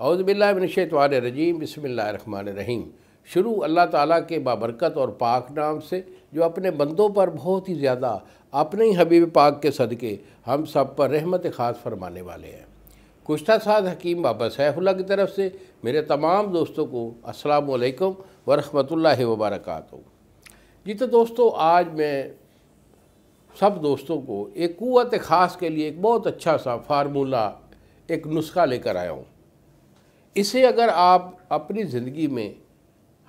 अवज़बिल्लाशवान रजीम बसमिल्ल रहीम शुरू अल्लाह ताला के बाबरकत और पाक नाम से जो अपने बंदों पर बहुत ही ज़्यादा अपने ही हबीब पाक के सदक़े हम सब पर रहमत ख़ास फरमाने वाले हैं कुश्ता साध हकीम बाबा सैफुल्ला की तरफ से मेरे तमाम दोस्तों को अस्सलाम वालेकुम वबरक जी तो दोस्तों आज मैं सब दोस्तों को एक क़वत ख़ास के लिए एक बहुत अच्छा सा फार्मूला एक नुस्खा लेकर आया हूँ इसे अगर आप अपनी ज़िंदगी में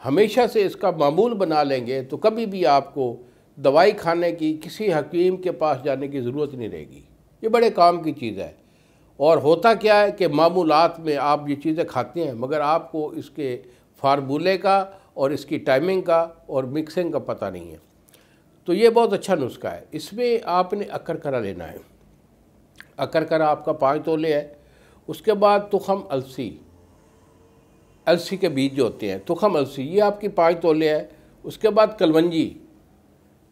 हमेशा से इसका मामूल बना लेंगे तो कभी भी आपको दवाई खाने की किसी हकीम के पास जाने की ज़रूरत नहीं रहेगी ये बड़े काम की चीज़ है और होता क्या है कि मामूलत में आप ये चीज़ें खाते हैं मगर आपको इसके फार्मूले का और इसकी टाइमिंग का और मिक्सिंग का पता नहीं है तो ये बहुत अच्छा नुस्खा है इसमें आपने अकरकरा लेना है अकरकरा आपका पाँच तोले है उसके बाद तुखम अलसी अलसी के बीज जो होते हैं तुखम अलसी ये आपकी पाँच तोले है उसके बाद कलवंजी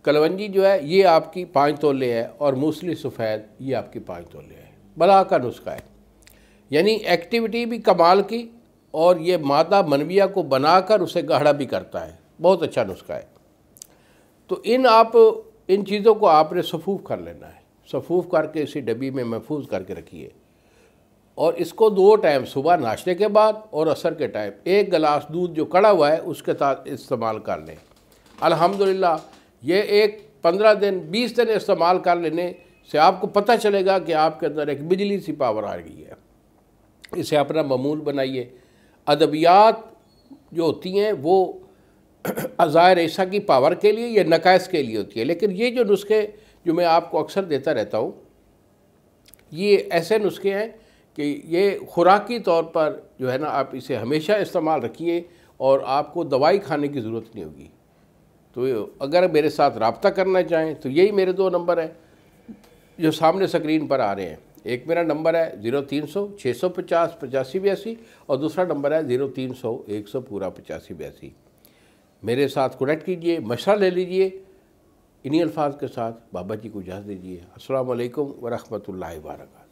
कलवंजी जो है ये आपकी पाँच तोले है और मूसली सफ़ैद ये आपकी पाँच तोले है बला का नुस्खा है यानी एक्टिविटी भी कमाल की और ये मादा मनविया को बनाकर उसे गाढ़ा भी करता है बहुत अच्छा नुस्खा है तो इन आप इन चीज़ों को आपने सफूफ कर लेना है सफूफ करके इसी डब्बी में महफूज करके रखिए और इसको दो टाइम सुबह नाश्ते के बाद और असर के टाइम एक गिलास दूध जो कड़ा हुआ है उसके साथ इस्तेमाल कर लें अल्हम्दुलिल्लाह ये एक पंद्रह दिन बीस दिन इस्तेमाल कर लेने से आपको पता चलेगा कि आपके अंदर एक बिजली सी पावर आ गई है इसे अपना ममूल बनाइए अदबियात जो होती हैं वो अज़ायर ऐसा की पावर के लिए या नकास के लिए होती है लेकिन ये जो नुस्खे जो मैं आपको अक्सर देता रहता हूँ ये ऐसे नुस्खे हैं कि ये खुराकी तौर पर जो है ना आप इसे हमेशा इस्तेमाल रखिए और आपको दवाई खाने की ज़रूरत नहीं होगी तो अगर मेरे साथ रबता करना चाहें तो यही मेरे दो नंबर हैं जो सामने स्क्रीन पर आ रहे हैं एक मेरा नंबर है ज़ीरो तीन सौ छः सौ पचास पचासी बयासी और दूसरा नंबर है ज़ीरो तीन सौ एक सौ पूरा पचासी बयासी मेरे साथ कनेक्ट कीजिए मशा ले लीजिए इन्हीं अल्फाज के साथ बाबा जी को इजाज़ दीजिए असल वरहमल वर्क